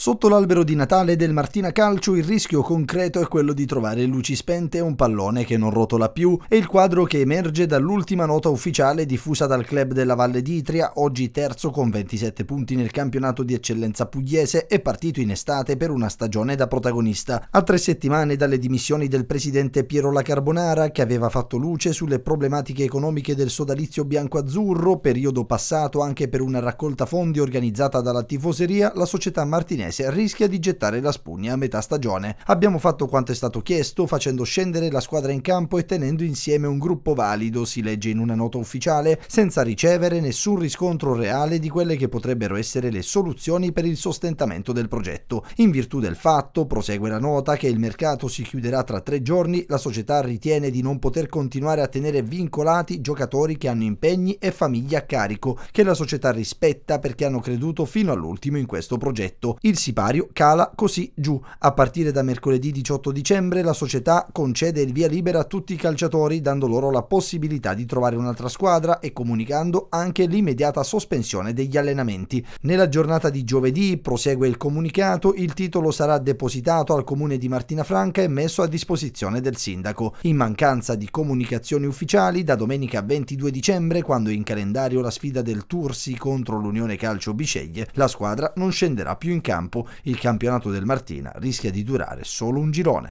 Sotto l'albero di Natale del Martina Calcio il rischio concreto è quello di trovare luci spente e un pallone che non rotola più e il quadro che emerge dall'ultima nota ufficiale diffusa dal club della Valle d'Itria, oggi terzo con 27 punti nel campionato di eccellenza pugliese e partito in estate per una stagione da protagonista. A tre settimane dalle dimissioni del presidente Piero La Carbonara che aveva fatto luce sulle problematiche economiche del sodalizio bianco-azzurro, periodo passato anche per una raccolta fondi organizzata dalla tifoseria, la società martinese Udinese rischia di gettare la spugna a metà stagione. Abbiamo fatto quanto è stato chiesto facendo scendere la squadra in campo e tenendo insieme un gruppo valido, si legge in una nota ufficiale, senza ricevere nessun riscontro reale di quelle che potrebbero essere le soluzioni per il sostentamento del progetto. In virtù del fatto, prosegue la nota, che il mercato si chiuderà tra tre giorni, la società ritiene di non poter continuare a tenere vincolati giocatori che hanno impegni e famiglie a carico, che la società rispetta perché hanno creduto fino all'ultimo in questo progetto. Il sipario cala così giù. A partire da mercoledì 18 dicembre la società concede il via libera a tutti i calciatori dando loro la possibilità di trovare un'altra squadra e comunicando anche l'immediata sospensione degli allenamenti. Nella giornata di giovedì, prosegue il comunicato, il titolo sarà depositato al comune di Martina Franca e messo a disposizione del sindaco. In mancanza di comunicazioni ufficiali, da domenica 22 dicembre, quando in calendario la sfida del Tursi contro l'Unione Calcio Biceglie, la squadra non scenderà più in campo campo, il campionato del Martina rischia di durare solo un girone.